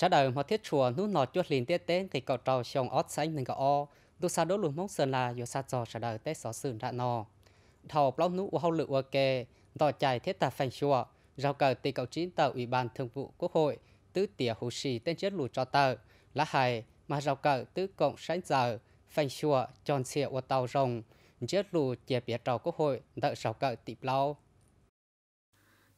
sẽ đời một thiết chùa nút nọ chuột liền tiết tế thì cậu trò xong ót xanh nên cậu o đu sa đố lùn mong sơn là do sa trò sẽ đời tết xó sườn đã nọ thầu bóc nút u hậu lự ua kê chạy thiết tà phanh chùa rào cờ thì cậu chính tờ ủy ban thường vụ quốc hội tứ tỉa hồ sĩ tên chết lù cho tờ lá hài mà rào cờ tứ cộng sánh giờ phanh chùa tròn xịa ua tàu rồng chết lù chia bia trò quốc hội đợi rào cờ tỷ lao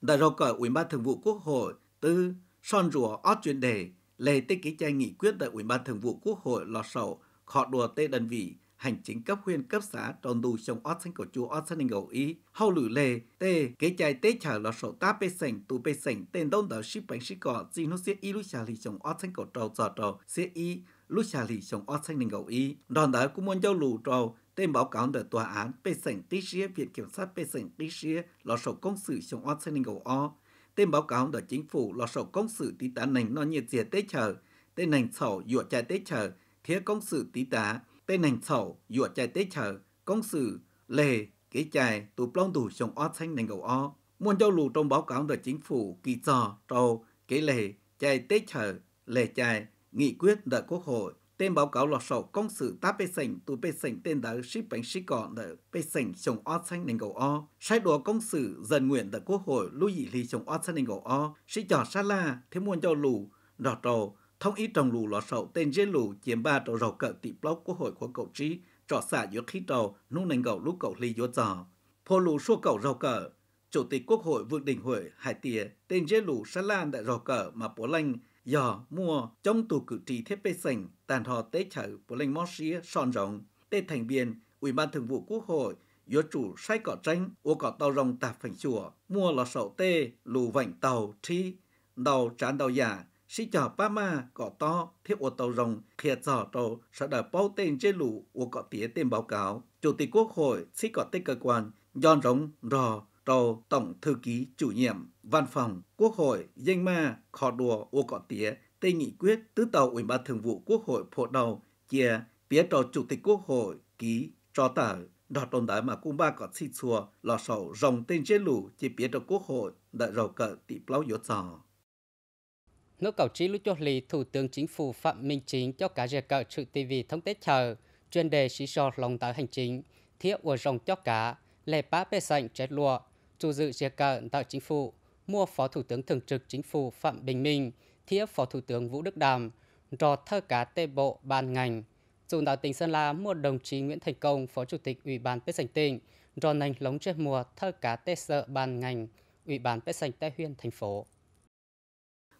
đại rào cờ ủy ban thường vụ quốc hội tứ son rùa ót chuyên đề lề tê ký chai nghị quyết tại Ủy ban Thường vụ Quốc hội lọt sổ khọ đùa tê đơn vị hành chính cấp huyện cấp xã tròn đủ trong ót xanh cổ chu ót xanh ngầu ý hậu lử lề tê kế chai tê chở lọt sổ ta bê sành tù bê sành tên đông đảo ship bánh ship cỏ gì nó sẽ y lúc xà lì trong ót xanh cổ trầu trò trầu sẽ y lúc xà lì trong ót xanh ngầu ý đòn đảo cũng muốn giao lù trầu tên báo cáo đợt tòa án bê sành tí xía viện kiểm sát bê sành tí xía lọt sổ công sự trong ót xanh ngầu o Tên báo cáo của chính phủ là sổ công sự tí tá nành nó nhiệt dìa tế chờ, tên nành sổ dụa chạy tế chờ, thiết công sự tí tá, tên nành sổ dụa chạy tế chờ, công sự lề, kế chài, tù plong tù sông o xanh nành gầu o. Muôn châu lù trong báo cáo của chính phủ kỳ trò, trâu kế lề, chạy tế chờ, lề chài, nghị quyết đợi quốc hội tên báo cáo lọ sổ công sự ta bê sảnh tù bê sảnh tên đỡ ship bánh ship cỏ đỡ bê sảnh chồng o xanh nền gầu o sai đùa công sự dân nguyện tại quốc hội lưu dị lì chồng o xanh nền gầu o sĩ trò sa la thế muôn cho lù đỏ trầu thông ý trồng lù lọ sổ tên dê lù chiếm ba trầu rầu cỡ tỷ block quốc hội của cậu trí trọ xả giữa khí trầu nu nền cầu lúc cậu lì giữa trò phô lù xua cầu rầu cỡ chủ tịch quốc hội vương đình huệ hải tìa tên dê lù sa la đã rầu cỡ mà bố lanh giờ mua trong tù cử tri thiết bê sảnh tàn thọ tế chở của lệnh móc xía son rộng tê thành viên ủy ban thường vụ quốc hội do chủ sai cỏ tranh ô cỏ tàu rồng tạp phành chùa mua là sậu tê lù vảnh tàu tri đầu trán đầu giả sĩ chở ba ma cỏ to thiết ô tàu rồng khía giỏ tàu sẽ đợi bao tên trên lù ô cỏ tía tên báo cáo chủ tịch quốc hội sĩ cỏ tê cơ quan dọn rộng rò tàu Tổng Thư ký Chủ nhiệm Văn phòng Quốc hội danh ma khó đùa ô cọ tía tây nghị quyết tứ tàu Ủy ban Thường vụ Quốc hội phổ đầu chia phía trò Chủ tịch Quốc hội ký cho tờ đọt tồn tại mà cũng ba có xin xùa lò sầu rồng tên chết lù chỉ phía trò Quốc hội đã rầu cờ tỷ plau yếu trò. Nước cầu trí lúc cho lì Thủ tướng Chính phủ Phạm Minh Chính cho cả rìa cờ sự TV thống tế chờ chuyên đề sĩ sò lòng tải hành chính thiết ủa rồng cho cả lệ bá bê sạnh chết lụa chủ dự sẽ cận tại chính phủ, mua Phó Thủ tướng Thường trực Chính phủ Phạm Bình Minh, thiếp Phó Thủ tướng Vũ Đức Đàm, rò thơ cá tê bộ ban ngành. dù đạo tỉnh Sơn La mua đồng chí Nguyễn Thành Công, Phó Chủ tịch Ủy ban Pết Sành tỉnh, rò nành lóng trên mùa thơ cá tê sợ ban ngành, Ủy ban Pết Sành Tây Huyên thành phố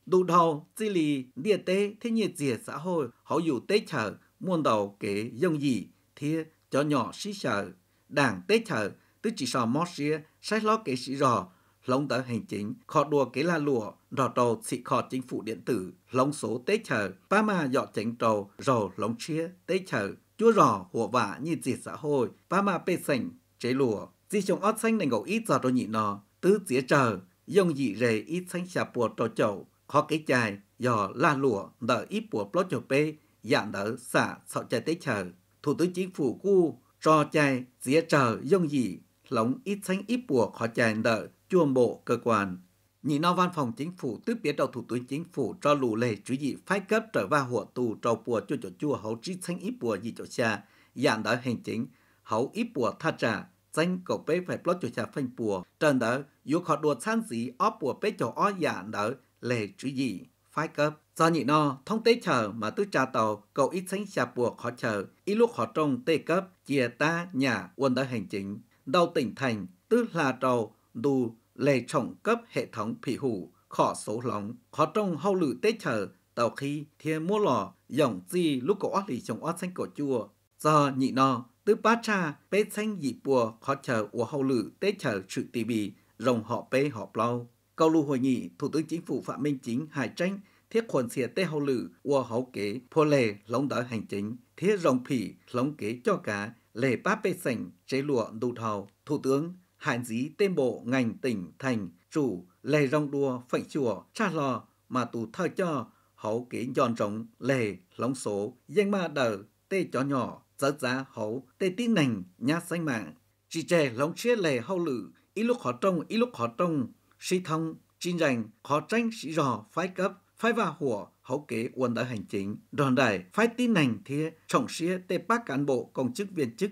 đủ đầu chỉ lý địa tế thế nhiệt diệt xã hội họ dù tế chở muôn đầu kể dông gì thì cho nhỏ sĩ sở đảng tế chở tư chỉ sò mót xia sách lo kế sĩ rò lông tờ hành chính khó đùa kế la lụa rò trầu xị khó chính phủ điện tử lông số tế chờ ba mà dọ tránh trầu rò lông chia tế chờ chúa rò hùa vả như diệt xã hội ba mà bê sảnh chế lụa di chồng ót xanh này ngầu ít giọt rồi nhị nò tứ dĩa chờ dòng dị rề ít xanh xà bùa trò chậu khó cái chài dò la lụa đỡ ít bùa plot chậu bê dạng đỡ xả sọ chài tế chờ thủ tướng chính phủ cu trò chài dĩa chờ dòng dị lóng ít xanh ít bùa khó chèn đỡ chuồng bộ cơ quan. Nhị no văn phòng chính phủ tiếp biến đầu thủ tướng chính phủ cho lù lệ chú dị phái cấp trở vào hùa tù trầu bùa cho chỗ chua hấu trí xanh ít bùa dị chỗ xa, dạng đỡ hành chính, hấu ít bùa tha trả, xanh cầu bế phải bó chỗ xa phanh bùa, trần đỡ, dù khó đùa san dị ó bùa bế chỗ ó dạng đỡ lệ chú dị phái cấp. Do nhị no, thông tế chờ mà tứ trà tàu, cầu ít xanh xà bùa khó chờ, ít lúc khó trông tê cấp, chia ta nhà quân đỡ hành chính đầu tỉnh thành tức là đầu đủ lệ trọng cấp hệ thống phỉ hủ khó số lòng khó trong hậu lự tế chờ tàu khi thiên mua lò dòng chi lúc có ót lì chồng ót xanh cổ chùa do nhị no tứ ba cha bế xanh dị bùa khó chờ của hậu lự tế chờ sự tì bì rồng họ bế họ lâu cầu lưu hội nghị thủ tướng chính phủ phạm minh chính hải tranh thiết khuẩn xìa tế hậu lự của hậu kế phô lề lống đỡ hành chính thiết rồng phỉ lống kế cho cả lễ báp bê sảnh chế lụa đu thầu, thủ tướng hạn dí tên bộ ngành tỉnh thành chủ lề rong đua phẩy chùa cha lò mà tù thơ cho hậu kỹ nhọn trống lề lóng số danh ma đờ tê chó nhỏ giớt giá hậu tê tí nành nhà xanh mạng chỉ trẻ lóng chia lề hậu lử ít lúc khó trông ít lúc khó trông si thông chính rành khó tranh sĩ rò phái cấp phái và hủa hậu kế quân đội hành chính, đòn đẩy phái tin nành thì trọng xía tê bác cán bộ công chức viên chức.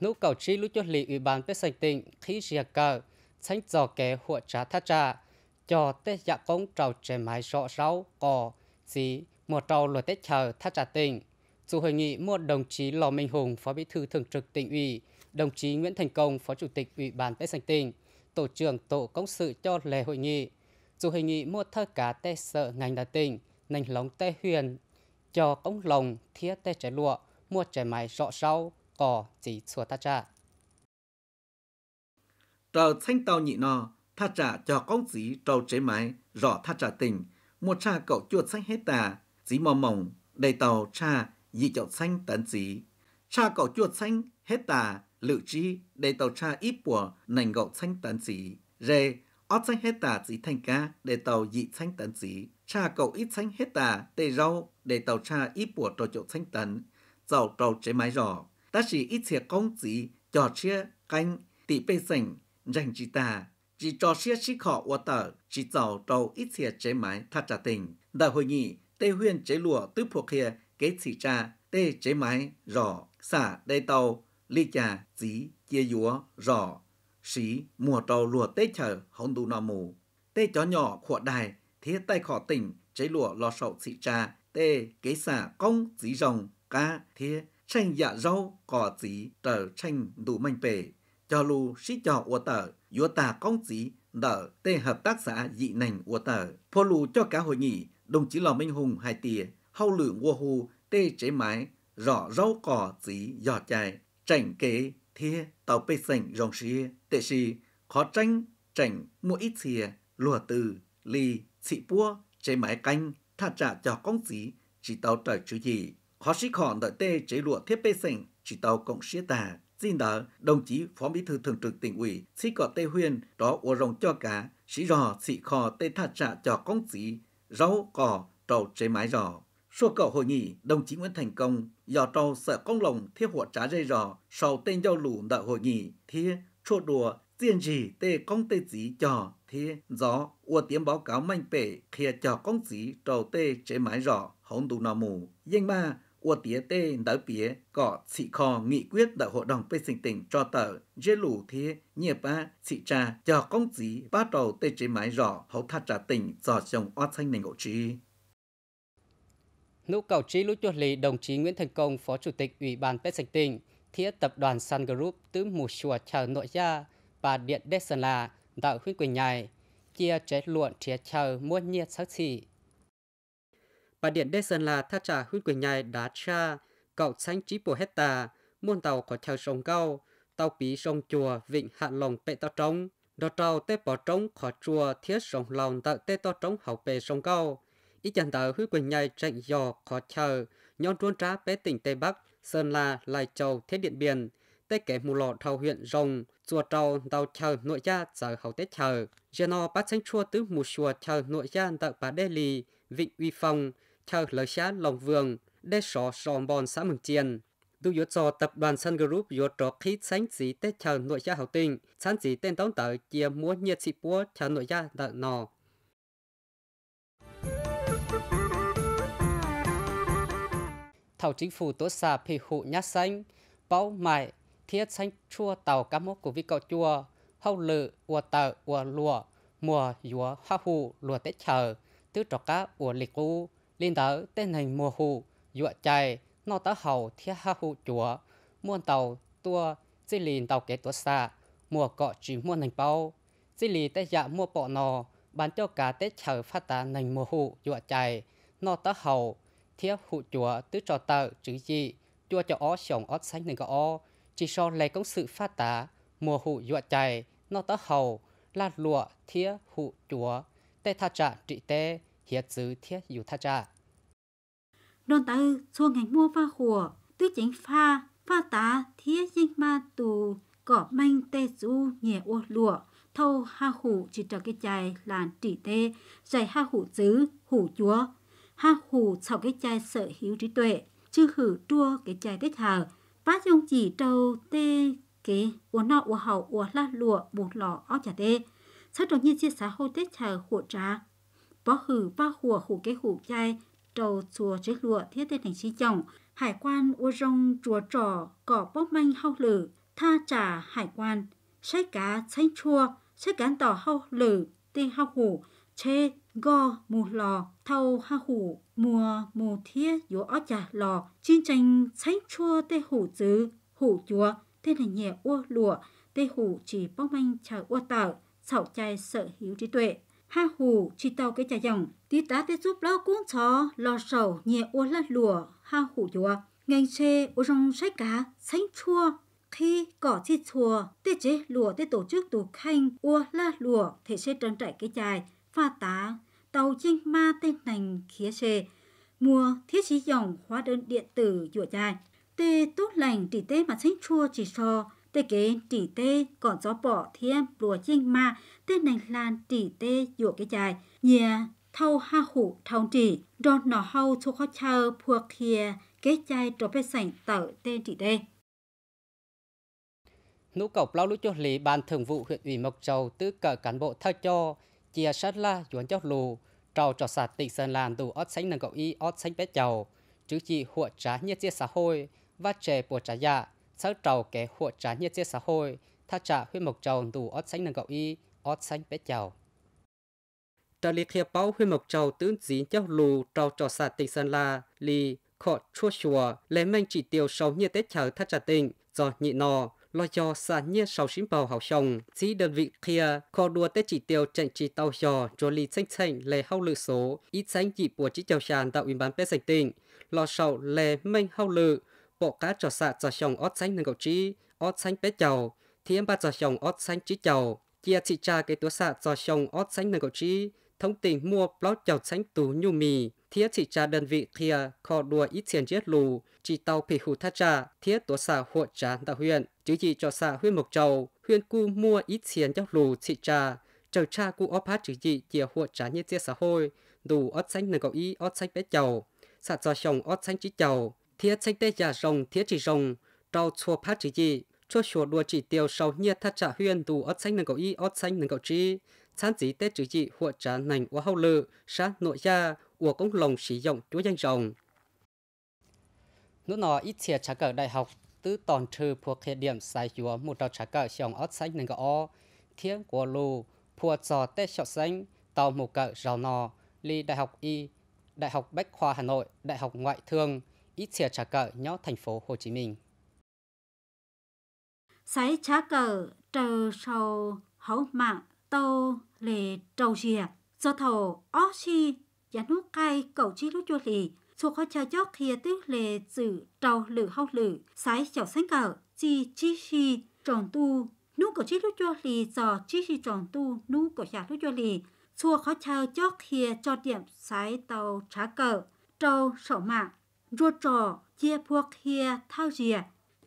Nụ cầu Chi lũ cho lì ủy ban bế sạch tỉnh khí dìa cờ, tránh dò kế hụa trá tha trà, cho tê dạ công trào trẻ mái rõ rau cò, gì một trào luật tết chờ tha trà tỉnh. Dù hội nghị một đồng chí Lò Minh Hùng, Phó Bí thư Thường trực tỉnh ủy, đồng chí Nguyễn Thành Công, Phó Chủ tịch Ủy ban Tết Sành Tỉnh, Tổ trưởng Tổ Công sự cho lề hội nghị dù hình nghị mua thơ cá tê sợ ngành đà tỉnh, nành lóng tê huyền, cho cống lồng thiết tê trẻ lụa, mua trẻ máy rõ rau, cỏ chỉ xua ta trả. Tờ thanh tàu nhị nò, tha trả cho công dí trâu trẻ máy, rõ tha trả tỉnh, mua trà cậu chuột xanh hết tà, dí mò mỏng, đầy tàu trà, dị chậu xanh tán dí. Trà cậu chuột xanh hết tà, lự chi đầy tàu trà ít bùa, nành gậu xanh tán dí. Rê, ở xanh hết ta chỉ thành ca để tàu dị xanh tấn chỉ cha cậu ít xanh hết ta tê rau để tàu cha ít bùa trò chỗ xanh tấn dầu trâu chế mái rò ta chỉ ít xìa công chỉ trò chia canh tỷ bê sảnh dành chỉ ta chỉ trò chia chỉ khọ của tờ chỉ dầu trâu ít xìa chế mái thật trả tình đại hội nghị tê huyên chế lụa tứ phụ kia kế chỉ cha tê chế mái rò xả đầy tàu ly trà dí chia dúa rò sĩ mùa trầu lùa tê chờ hồng đủ nọ mù tê chó nhỏ khỏa đài thế tay khó tỉnh cháy lùa lo sậu xị trà tê kế xả công dí rồng ca thế tranh dạ rau cỏ dí tờ tranh đủ manh bể cho lù sĩ trò ua tờ ua tà công dí đỡ tê hợp tác xã dị nành ua tờ phô lù cho cả hội nghị đồng chí lò minh hùng hai tìa hau lử ngua hù tê chế mái rõ rau cỏ dí giò chài chảnh kế thế tàu bê sảnh rồng xia tệ sĩ khó tranh chảnh mua ít thìa lùa từ lì xị bua chế máy canh tha trả cho công sĩ chỉ tàu trời chú gì khó sĩ khỏn đợi tê chế lụa thiết bê sảnh chỉ tàu cộng xía tà xin đỡ đồng chí phó bí thư thường trực tỉnh ủy sĩ cọ tây huyên đó ua rồng cho cá sĩ rò sĩ khò tê tha trả cho công sĩ rau cỏ trầu chế mái rò Suốt cậu hội nghị, đồng chí Nguyễn Thành Công, dò trâu sợ công lồng thiết hộ trả dây rò, sau tên giao lũ đợi hội nghị, thiết chỗ đùa tiền gì tê công tê gì cho thì gió ua tiếng báo cáo mạnh bể khi cho công gì trầu tê chế mái rõ hống đủ nọ mù danh ma ua tía tê đỡ bía cọ xị kho nghị quyết đại hội đồng phê sinh tỉnh cho tờ dê lù thế nhịp ba xị cha cho công dí ba trầu tê chế mái rõ hậu thắt trả tỉnh dò chồng oát xanh nền ngộ trí Nụ cầu trí lũ chuột lý đồng chí Nguyễn Thành Công, Phó Chủ tịch Ủy ban Pet Sạch Tỉnh, Phía tập đoàn Sun Group từ một chùa chờ nội gia và điện đế sơn là đạo huyết quỳnh nhài, chia chế luận chia chờ mua nhiệt sắc xỉ. Bà điện đế sơn là tha trả huyết quỳnh nhài đá cha, cậu xanh trí bồ hecta, muôn tàu có chờ sông cao, tàu bí sông chùa vịnh hạn lòng bệ tàu trống đò trâu tê bỏ trống khỏi chùa thiết sông lòng tạo tê to trống hậu bề sông cao. Ý chẳng tạo hứa quỳnh nhai chạy dò khỏi chờ, nhon truôn trá bé tỉnh Tây Bắc, Sơn La, Lai Châu, Thế Điện Biên, tê kế mù lọ thao huyện rồng, chùa trâu đào chờ nội gia giờ hậu tết chờ. Geno bát xanh chua tứ mù chùa chờ nội gia đợi bà đê lì, vịnh uy phong, chờ lời xá lòng vườn, đê sọ sọ bòn xã mừng chiền. Du yếu cho tập đoàn Sun Group yếu Trò khí sánh dí tết chờ nội gia hậu tinh, sánh dí tên đóng tờ chia mua nhiệt sĩ búa chờ nội gia đợi nò. thảo chính phủ tố xà phì hụ nhát xanh, bao mại, thiết xanh chua tàu cá mốc của vi cậu chua, hậu lự, ua tờ, ua lùa, mùa dúa hoa hụ, lùa tết chờ, tứ trọ cá ua lịch u, linh tớ tên hình mùa hụ, dụa chạy, nó tớ hầu thiết hoa hụ chúa, muôn tàu tua, dì lìn tàu kế tố xà, mùa cọ chỉ muôn hành bao, dì lì tết dạ mua bọ nò, bán cho cá tết chờ phát tán nành mùa hụ, dụa chạy, nó tớ hầu, thiết hụ chúa tứ trò tờ chữ gì chúa cho ó sống ó sánh nên có ó chỉ so lấy công sự phát tá mùa hụ dọa chạy nó tớ hầu là lụa thiết hụ chúa tê tha trả trị tê hiệt dứ thiết dù tha trả đòn ta ư xua ngành mua pha khùa tứ chính pha pha tá thiết dinh ma tù cỏ manh tê du nhẹ ô lụa thâu ha hủ chỉ trở cái chài là trị tê dày ha hủ dứ hủ chúa ha hù sau cái chai sở hữu trí tuệ, chư hử trua cái chai đích hờ, phát dòng chỉ trâu tê kế ua nọ ua hậu ua la lụa bột lọ áo chả tê, sát trọng nhiên chia xã hội tết hờ hộ trà. Bó hử ba hùa hủ cái hủ chai, trâu chùa chế lụa thiết tê thành chi chồng, hải quan ua rong chùa trò, cỏ bóp manh hao lử, tha trả hải quan, sách cá xanh chua, sách cán tỏ hao lử, tê hao hủ, chê go mù lò thâu ha hủ mùa mù thiết yếu ở chả lò chiến tranh sánh chua tê hủ dứ hủ chúa tê là nhẹ ua lụa tê hủ chỉ bóc manh chả ua tạo sảo chai sợ hiếu trí tuệ ha hủ chỉ tàu cái chả dòng tí tá tê giúp lão cuốn chó lò sầu nhẹ ua lát lụa ha hủ chúa ngành xe ua rong sách cá sánh chua khi cỏ chi chua tê chế lụa tê tổ chức tù khanh ua la lụa thể xe trần trại cái chài pha tá tàu chinh ma tên thành khía xê, mua thiết chí dòng hóa đơn điện tử dụa dài. Tê tốt lành tỷ tê mà sinh chua chỉ so, tê kế tỷ tê còn gió bỏ thêm lùa chinh ma tên nành lan tỷ tê dụa cái dài. Nhà thâu ha hủ thâu tỷ, đòn nọ hâu cho khó chờ phua kia kế chai trò bê sảnh tở tên tỷ tê nụ cầu lao lũ cho lý ban thường vụ huyện ủy mộc châu tư cờ cán bộ thao cho chia sát la yuan cho lù trầu trò sạt tịnh sơn làn đủ ớt xanh nâng cậu y ớt xanh bé chầu chứ chỉ hụa trá nhiệt chia xã hội và trẻ của trá dạ sáu trầu kẻ hụa trá nhiệt chia xã hội tha trả huyên mộc trầu đủ ớt xanh nâng cậu y ớt xanh bé chầu trà lì khía báo huyên mộc trầu tướng dí cho lù trầu trò sạt tịnh sơn la lì khọ chua chùa lấy manh chỉ tiêu sầu nhiệt tết chờ tha trả tình do nhị nò lo cho xa nhiên sau xin bào hào xong, chỉ đơn vị kia khó đua tới chỉ tiêu chạy chỉ tàu giò rồi lì chanh chanh lề hao lự số, ít sánh chỉ bùa chỉ chào sàn tạo ủy bán bế sạch tỉnh, lo sầu lề mênh hao lự, bộ cá trò xạ trò xong ót xanh nâng cầu trí, ót xanh bế chào, thiên ba trò xong ót xanh chỉ chào, kia chỉ tra cái tố xạ trò xong ót xanh nâng cầu trí, thông tin mua blog chào xanh tú nhu mì, thiết chỉ cha đơn vị kia khó đua ít tiền giết lù, chỉ tàu phỉ hủ thắt trà, thiết tố xạ hộ trán tạo huyện chứ chỉ cho xã huyên Mộc Châu, huyên cu mua ít tiền cho lù chị trà, chờ cha cu óp hát chứ chỉ chìa hộ trả như chia xã hội, đủ ót xanh nâng cầu ý ót xanh bé chầu, xã cho chồng ót xanh chỉ chầu, thiết xanh tê giả rồng thiết chỉ rồng, trâu chua phát chứ chỉ, cho chùa đua chỉ tiêu sau nhiệt thắt trả huyên đủ ót xanh nâng cầu ý ót xanh nâng cầu trí, chán chỉ tê chứ chỉ hộ trả nành quá hậu lự, sát nội gia, ủa công lòng sử dụng chúa danh rồng. Nút nọ ít tiền trả cờ đại học tư tòn trừ phuộc khía điểm sai chúa một đầu trả cờ xong ớt xanh nên gõ thiên của lù phùa trò tết sọ xanh tàu một cờ rào nò ly đại học y đại học bách khoa hà nội đại học ngoại thương ít xìa trả cỡ nhỏ thành phố hồ chí minh sái trả cỡ trờ sầu hấu mạng tâu lệ trầu xìa do thầu ó chi giá nút cay cầu chi lúc chua lì cho khó cha dốc khi tức lệ giữ trâu lử hao lử sái chảo sáng cờ chi chi chi tròn tu nú cổ chi lúc cho lì giò chi chi tròn tu nú cổ chả lúc cho lì chua khó chờ dốc khi cho điểm sái tàu trá cờ trâu sổ mạng rùa trò chia phuộc kia thao rìa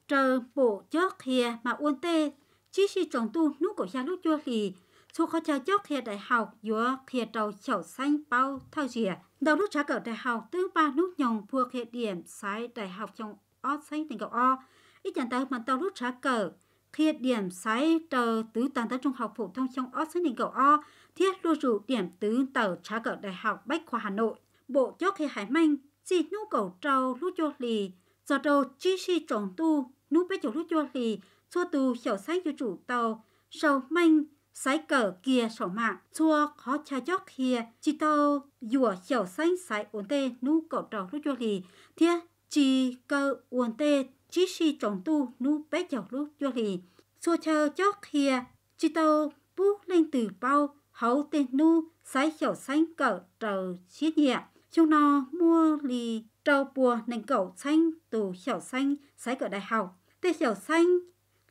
trờ bộ dốc kia mà uôn tê chi chi tròn tu nú cổ chả lúc cho lì số khó cho chốt khi đại học giữa khi đầu chậu xanh bao thao dìa đầu lúc trả cờ đại học thứ ba nút nhồng vua khi điểm sai đại học trong o xanh tình cầu o ít chẳng tới mà đầu lúc trả cờ khi điểm sai tờ tứ tàn tới trung học phổ thông trong o xanh tình cầu o thiết lưu rủ điểm tứ tờ trả cờ đại học bách khoa hà nội bộ chốt khi hải minh chỉ nhu cầu trâu lúc cho lì do đầu chi si trọng tu nú bách chỗ lúc cho lì xua tu chậu xanh cho chủ tàu sau manh sai cờ kia sổ mạ chua khó cha chóc kia chỉ tàu dùa chầu xanh sai uốn tê nu cậu trò lúc cho lì thia chỉ cờ uốn tê chỉ si trồng tu nu bé chầu lúc cho lì xua cha chóc kia chỉ tàu bú lên từ bao hấu tê nu sai chầu xanh cờ trầu chiết nhẹ chúng nó mua lì trâu bùa nành cậu xanh tù chầu xanh sai cờ đại học tê chầu xanh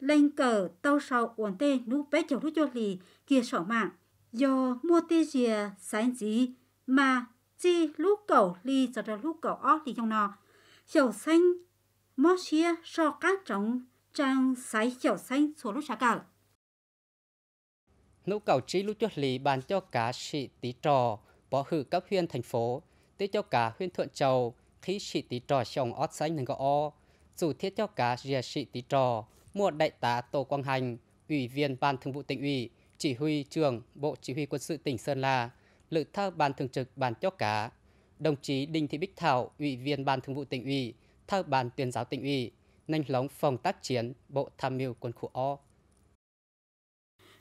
lên cờ tàu sau ổn tê nú bé chầu rút cho lì kia sổ mạng do mua tê dìa sáng gì mà chi lúc cầu lì cho ra lúc cầu ó lì trong nọ chầu xanh mó xia so cát trống trang sái chầu xanh xuống lúc xa cờ nú cầu chi lúc cho lì bàn cho cá sĩ tí trò bỏ hử cấp huyện thành phố tới cho cá huyện thuận châu khi sĩ tí trò xong ót xanh nên có o dù thiết cho cá rìa sĩ tí trò mua đại tá Tô Quang Hành, Ủy viên Ban Thường vụ tỉnh ủy, Chỉ huy trưởng Bộ Chỉ huy Quân sự tỉnh Sơn La, lự thao Ban Thường trực Ban Chóc Cá, đồng chí Đinh Thị Bích Thảo, Ủy viên Ban Thường vụ tỉnh ủy, thao Ban Tuyên giáo tỉnh ủy, nhanh lóng Phòng tác chiến Bộ Tham mưu Quân khu O.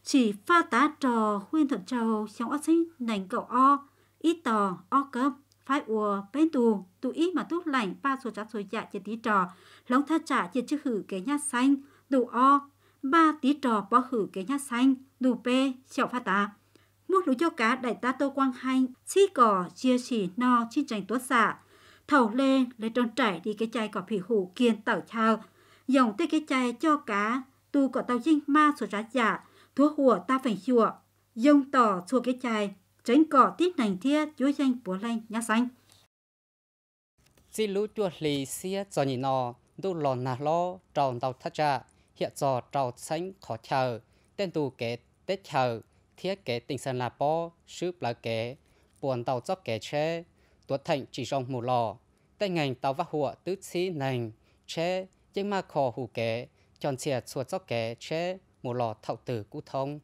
Chỉ pha tá trò huyên thật trâu trong ớt sinh nành cậu O, ít tò O cấp phải ua bên tù tù ý mà tốt lành ba số chát số dạ chia tí trò lóng tha trả chia chữ hử cái nhà xanh đủ o ba tí trò bỏ hử cái nhà xanh đủ p chậu phát tá mua lú cho cá đại ta tô quang hành chi cỏ chia chỉ no chiến tranh tuốt xạ thầu lê lấy tròn trải đi cái chai cỏ phỉ hủ kiên tảo chào dòng tới cái chai cho cá tu cỏ tàu chinh ma số giá giả thuốc hùa ta phải chùa dông tỏ chua cái chai tránh cỏ tít nành thia chúa danh búa lanh nhà xanh xin lũ chua lì xia cho nhị nò đu lò nà lo tròn tàu thắt cha hiện giờ trào xanh khó chờ, tên tù kế tết chờ, thiết kế tình sân là bó, sư là kế, buồn tàu dốc kế chế, tuột thành chỉ rong mù lò, tên ngành tàu vác hùa tứ xí nành, chế, nhưng mà khó hủ kế, chọn xìa chuột dốc kế chế, mù lò thảo tử cú thông.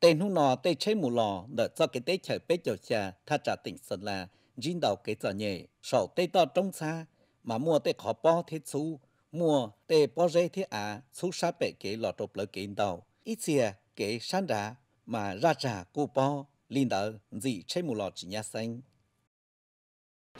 Tên hú nò tê chế mù lò, đợi do cái tết trời bế dầu trà, tha trả tỉnh Sơn là dính đầu kế giờ nhẹ, sổ tê to trong xa, mà mua tê khó bó thế chú, mua tê bỏ rễ thế à xuất sát bệ kế lọt trộp lỡ kế đầu ít xìa kế san ra mà ra trà cô po linh đỡ dị trên mù lọt chỉ nhà xanh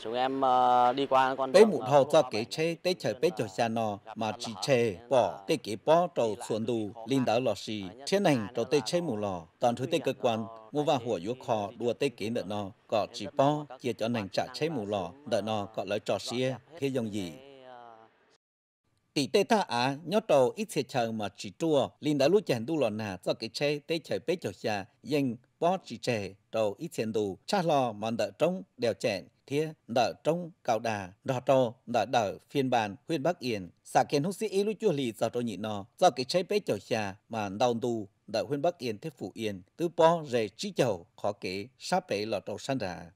chúng em ờ, đi qua con bé mụ hồ cho kế chế tế trời bé ờ, cho xa nò mà chỉ chê ờ, bỏ tế kế bỏ trầu xuân đù linh đỡ lò xì thiên hành trầu tế chế mù lò toàn thứ tế cơ quan mua và hùa yếu khó đua tế kế nợ nò có chỉ bỏ chia cho nành trả chế mù lò đợi nò có lợi trò xìa thế dòng gì tỷ tê tha á nhớ trầu ít xe chờ mà chỉ chua linh đã lúc chèn đu lò nà cho cái che tê trời bế chở xa dành bó chỉ trẻ trầu ít xe đu cha lo mà đợi trống đèo chèn thia đợi trống cao đà đò trầu đợi đợi phiên bản huyện bắc yên xã kiến hữu sĩ lúc chưa lì do trầu nhị nò do cái che bế chở xa mà đau đu đợi huyện bắc yên thế phụ yên tứ bó rề trí chầu khó kể sáp bể lò trầu san đà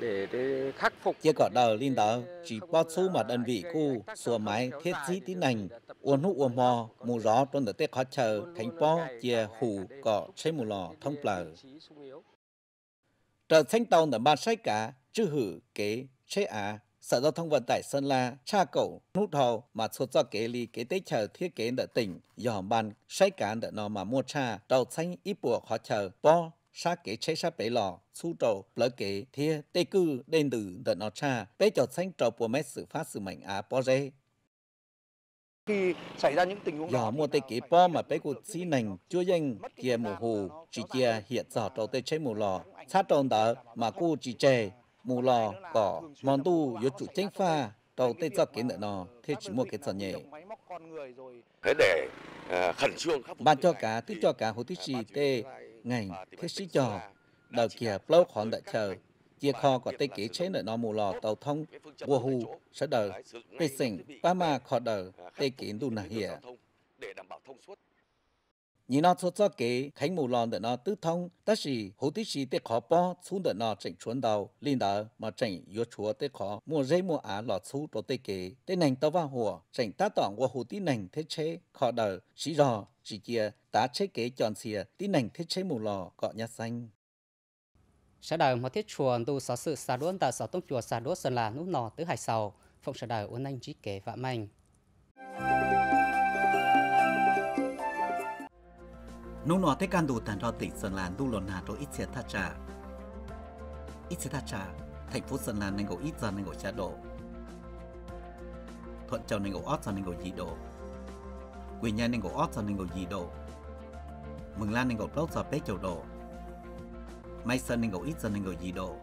để khắc phục. Chiếc cỏ đờ linh đờ chỉ bao số mà đơn vị cu sửa máy thiết sĩ tí nành, uốn hút uốn mò, mù gió trong tờ tết khó chờ, thành bó, chia hủ, cỏ, xây mù lò, thông plờ. Trợ xanh tàu nở ba sách cả chư hử, kế, chế á, Sở Giao thông Vận tải Sơn La, Cha cậu Nút hầu mà xuất do kế ly kế tế chờ thiết kế ở tỉnh, dò bàn, xoay cả đỡ nó mà mua cha, đầu xanh ít buộc khó chờ, bo sa kế chế sa bể lò su trầu lỡ kế thia tê cư đền tử đợt nọ cha bế cho xanh trầu của mẹ sự phát sự mạnh á bó rê khi xảy ra những tình huống đó mùa tê kế po mà bé của xí nành chua danh kia mù hù chỉ kia hiện giỏ trầu tê chế mù lò sát trầu đó mà cu chỉ chè mù lò cỏ mòn tu yếu chủ chánh pha tàu tê cho kế nợ nò thế chỉ mua kế sàn nhẹ thế để à, khẩn trương à, ban cho cả tức cho cả hồ tích trì tê ngành thế sĩ trò đờ kia lâu khoản đại chờ chia kho của tây kỷ chế nợ nó mù lò tàu thông vua hù sẽ đờ bê sình ba ma khó đờ tây kỷ đù nà hìa nhìn nó cho cho kế khánh mù lò đợt nó tư thông ta chỉ hữu tí chỉ tê khó bó xuống đợt nó chỉnh chuẩn đầu linh đờ mà chỉnh yếu chúa tê khó mua dây mua á lò chú đồ tê kế tê nành tàu vào hùa chỉnh ta tỏng của hữu tí nành thế chế khó đờ sĩ rò chỉ kia tá chế kế chọn xìa tí nành thiết chế mù lò cọ nhát xanh sẽ đời một thiết chùa tu sở sự xa đuôn tà sở tông chùa xa đuôn sơn là nút nò tứ hải sầu phong sẽ đời uốn anh trí kế vạ manh nung nò tới can đủ tàn cho tỉnh sơn lan đu lồn hà đô ít xìa tha trà ít xìa tha trà thành phố sơn lan nên gỗ ít giờ nên gỗ trà độ thuận châu nên gỗ ót giờ nên gỗ dị độ quỳ nhà nên gỗ ót giờ nên gỗ dị độ mừng lan nên gậu tốt giờ bếp chầu độ mai sơn nên gậu ít giờ nên gậu gì độ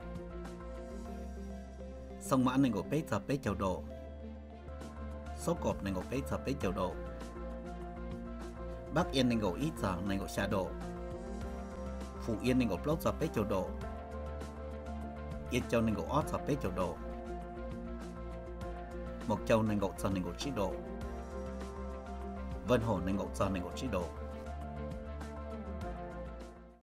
sông mã nên gậu bếp giờ bếp chầu độ số cột nên gậu bếp giờ bếp chầu độ bắc yên nên gậu ít giờ nên gậu xa độ Phú Yên nên gộp lốt giờ bế chầu độ Yên Châu nên gộp ót giờ bế chầu độ một Châu nên gộp giọt nên gộp trị độ Vân Hồ nên gộp giọt nên gộp trị độ